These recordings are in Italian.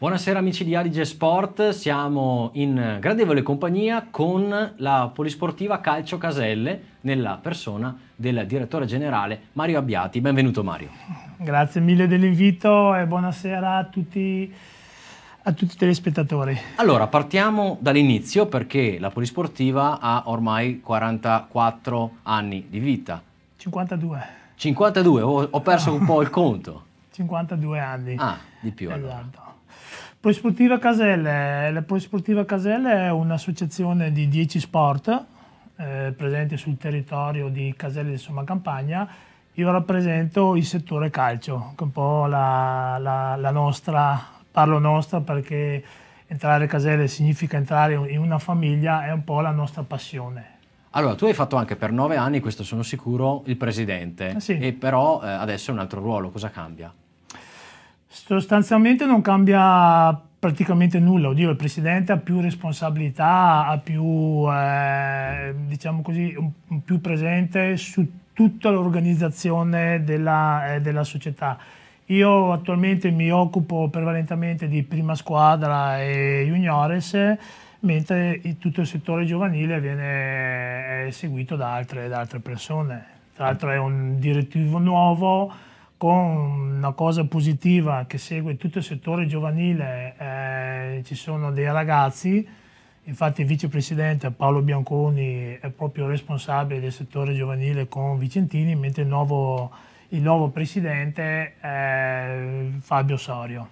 Buonasera amici di Adige Sport, siamo in gradevole compagnia con la Polisportiva Calcio Caselle nella persona del direttore generale Mario Abbiati. Benvenuto Mario. Grazie mille dell'invito e buonasera a tutti, a tutti i telespettatori. Allora, partiamo dall'inizio perché la Polisportiva ha ormai 44 anni di vita. 52. 52, ho, ho perso un po' il conto. 52 anni. Ah, di più. Allora. Esatto. Polisportiva Caselle. La Polisportiva Caselle è un'associazione di 10 sport eh, presenti sul territorio di Caselle di Somma Campagna. Io rappresento il settore calcio, che è un po' la, la, la nostra, parlo nostra perché entrare a Caselle significa entrare in una famiglia, è un po' la nostra passione. Allora, tu hai fatto anche per nove anni, questo sono sicuro, il presidente, eh sì. e però eh, adesso è un altro ruolo, cosa cambia? sostanzialmente non cambia praticamente nulla. Oddio, il presidente ha più responsabilità, ha più, eh, diciamo così, un, più presente su tutta l'organizzazione della, eh, della, società. Io attualmente mi occupo prevalentemente di prima squadra e juniores, mentre tutto il settore giovanile viene eh, seguito da altre, da altre persone. Tra l'altro è un direttivo nuovo, con una cosa positiva che segue tutto il settore giovanile, eh, ci sono dei ragazzi, infatti il vicepresidente Paolo Bianconi è proprio responsabile del settore giovanile con Vicentini, mentre il nuovo, il nuovo presidente è eh, Fabio Sorio.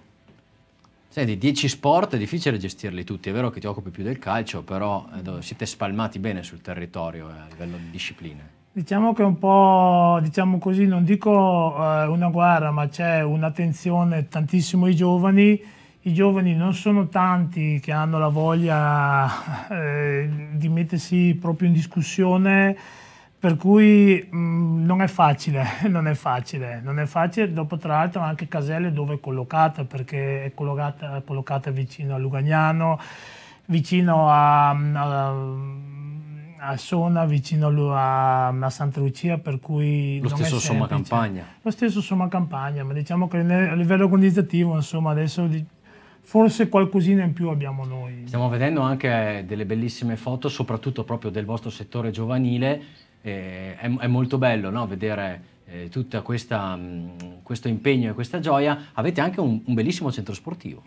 Senti, 10 sport è difficile gestirli tutti, è vero che ti occupi più del calcio, però eh, siete spalmati bene sul territorio eh, a livello di discipline. Diciamo che è un po', diciamo così, non dico eh, una guerra, ma c'è un'attenzione tantissimo ai giovani. I giovani non sono tanti che hanno la voglia eh, di mettersi proprio in discussione, per cui mh, mm, non è facile, non è facile, non è facile. Dopo tra l'altro anche Caselle dove è collocata, perché è collocata, è collocata vicino a Lugagnano, vicino a, mm, a a Sona vicino a, a Santa Lucia per cui lo stesso somma campagna lo stesso somma campagna ma diciamo che a livello organizzativo insomma adesso forse qualcosina in più abbiamo noi stiamo vedendo anche delle bellissime foto soprattutto proprio del vostro settore giovanile eh, è, è, molto bello no? vedere eh, tutto mm, questo impegno e questa gioia avete anche un, un bellissimo centro sportivo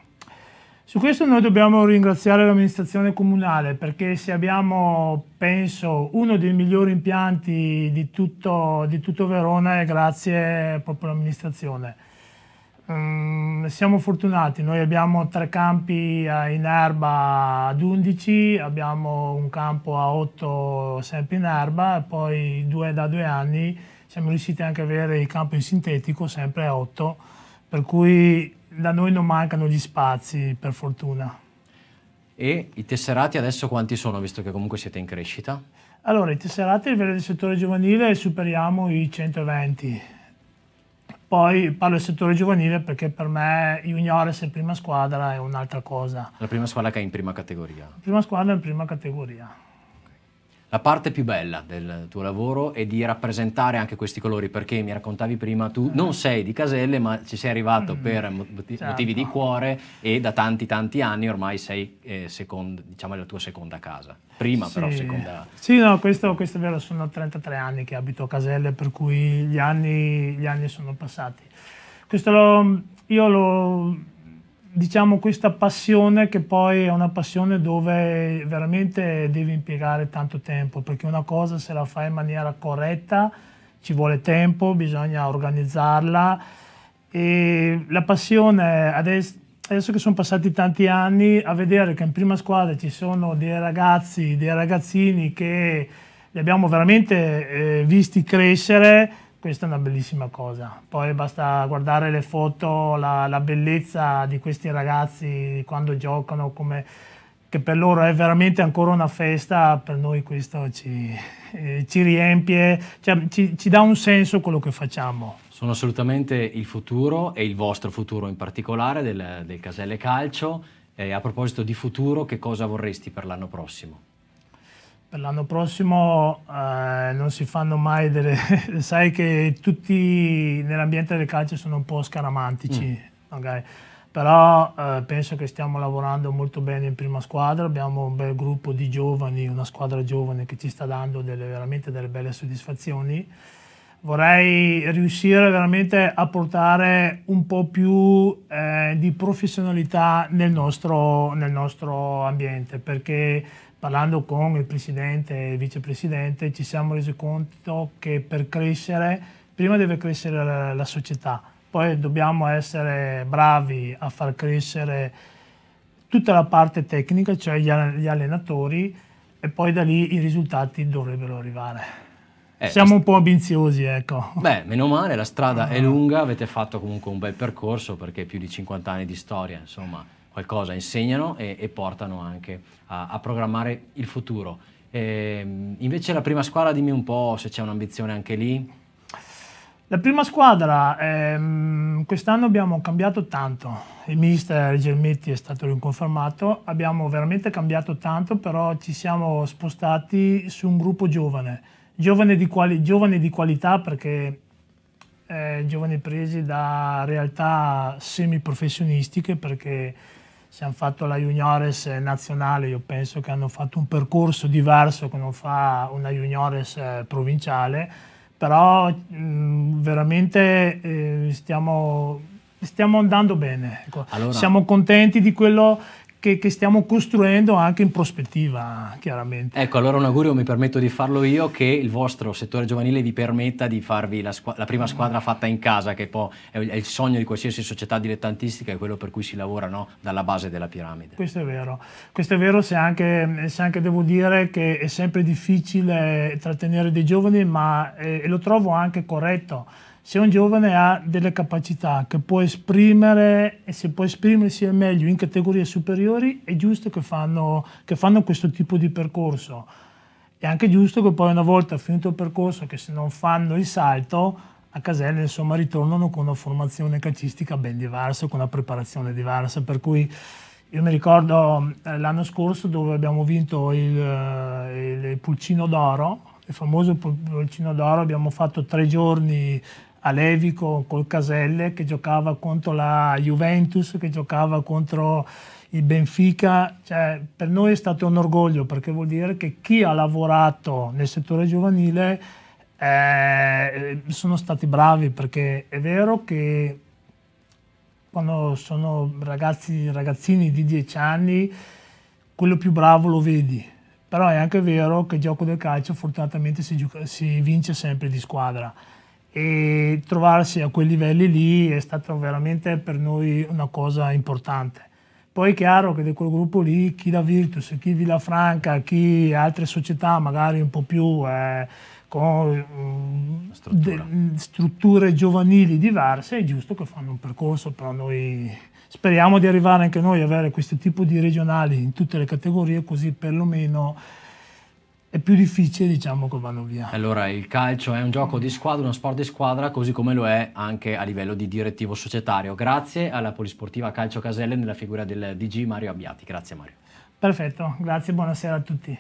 su questo noi dobbiamo ringraziare l'amministrazione comunale perché se abbiamo, penso, uno dei migliori impianti di tutto, di tutto Verona è grazie proprio all'amministrazione. Um, siamo fortunati, noi abbiamo tre campi eh, in erba ad 11, abbiamo un campo a 8 sempre in erba e poi due da due anni siamo riusciti anche ad avere il campo in sintetico sempre a 8, per cui da noi non mancano gli spazi, per fortuna. E i tesserati adesso quanti sono, visto che comunque siete in crescita? Allora, i tesserati a livello del settore giovanile superiamo i 120. Poi parlo del settore giovanile perché per me juniores e prima squadra è un'altra cosa. La prima squadra che è in prima categoria? La prima squadra è in prima categoria. La parte più bella del tuo lavoro è di rappresentare anche questi colori, perché mi raccontavi prima, tu mm. non sei di Caselle, ma ci sei arrivato mm, per moti certo. motivi di certo. cuore e da tanti tanti anni ormai sei, eh, secondo, diciamo, la tua seconda casa. Prima sì. però seconda. Sì, no, questo, questo, è vero, sono 33 anni che abito a Caselle, per cui gli anni, gli anni sono passati. Questo lo, io l'ho diciamo questa passione che poi è una passione dove veramente devi impiegare tanto tempo perché una cosa se la fai in maniera corretta ci vuole tempo, bisogna organizzarla e la passione adesso, adesso che sono passati tanti anni a vedere che in prima squadra ci sono dei ragazzi, dei ragazzini che li abbiamo veramente eh, visti crescere questa è una bellissima cosa. Poi basta guardare le foto, la, la bellezza di questi ragazzi quando giocano, come, che per loro è veramente ancora una festa, per noi questo ci, eh, ci riempie, cioè, ci, ci dà un senso quello che facciamo. Sono assolutamente il futuro e il vostro futuro in particolare del, del Caselle Calcio. Eh, a proposito di futuro, che cosa vorresti per l'anno prossimo? Per l'anno prossimo eh, non si fanno mai delle... sai che tutti nell'ambiente del calcio sono un po' scaramantici, mm. okay? però eh, penso che stiamo lavorando molto bene in prima squadra, abbiamo un bel gruppo di giovani, una squadra giovane che ci sta dando delle, veramente delle belle soddisfazioni. Vorrei riuscire veramente a portare un po' più eh, di professionalità nel nostro, nel nostro ambiente perché parlando con il presidente e il vicepresidente ci siamo resi conto che per crescere prima deve crescere la, la società, poi dobbiamo essere bravi a far crescere tutta la parte tecnica, cioè gli, gli allenatori e poi da lì i risultati dovrebbero arrivare. Eh, Siamo un po' ambiziosi, ecco. Beh, meno male, la strada uh -huh. è ah. lunga, avete fatto comunque un bel percorso perché più di 50 anni di storia, insomma, qualcosa, insegnano e, e portano anche a, a, programmare il futuro. E, ehm, invece la prima squadra, dimmi un po' se c'è un'ambizione anche lì. La prima squadra, ehm, quest'anno abbiamo cambiato tanto, il mister Gelmetti è stato riconfermato, abbiamo veramente cambiato tanto, però ci siamo spostati su un gruppo giovane, giovane di, quali, giovane di qualità perché eh, giovani presi da realtà semiprofessionistiche perché se hanno fatto la juniores nazionale, io penso che hanno fatto un percorso diverso che non fa una juniores eh, provinciale, però mh, veramente eh, stiamo, stiamo andando bene. Ecco. Allora. Siamo contenti di quello che, che, stiamo costruendo anche in prospettiva, chiaramente. Ecco, allora un augurio mi permetto di farlo io, che il vostro settore giovanile vi permetta di farvi la, la prima squadra fatta in casa, che poi è, è il sogno di qualsiasi società dilettantistica, è quello per cui si lavora no? dalla base della piramide. Questo è vero, questo è vero se anche, se anche devo dire che è sempre difficile trattenere dei giovani, ma eh, lo trovo anche corretto se un giovane ha delle capacità che può esprimere e se può esprimersi al meglio in categorie superiori, è giusto che fanno, che fanno questo tipo di percorso. È anche giusto che poi una volta finito il percorso, che se non fanno il salto, a Caselle insomma ritornano con una formazione calcistica ben diversa, con una preparazione diversa, per cui io mi ricordo eh, l'anno scorso dove abbiamo vinto il, eh, il Pulcino d'Oro, il famoso Pulcino d'Oro, abbiamo fatto tre giorni a Levico col Caselle che giocava contro la Juventus, che giocava contro il Benfica, cioè, per noi è stato un orgoglio perché vuol dire che chi ha lavorato nel settore giovanile eh, sono stati bravi perché è vero che quando sono ragazzi, ragazzini di 10 anni quello più bravo lo vedi, però è anche vero che il gioco del calcio fortunatamente si, gioca, si vince sempre di squadra e trovarsi a quei livelli lì è stata veramente per noi una cosa importante. Poi è chiaro che di quel gruppo lì chi la Virtus, chi Villa Franca, chi altre società magari un po' più eh, con mm, de, mm, strutture giovanili diverse, è giusto che fanno un percorso, però noi speriamo di arrivare anche noi a avere questo tipo di regionali in tutte le categorie, così perlomeno è più difficile diciamo che vanno via. Allora il calcio è un gioco di squadra, uno sport di squadra così come lo è anche a livello di direttivo societario. Grazie alla Polisportiva Calcio Caselle nella figura del DG Mario Abbiati. Grazie Mario. Perfetto, grazie, e buonasera a tutti.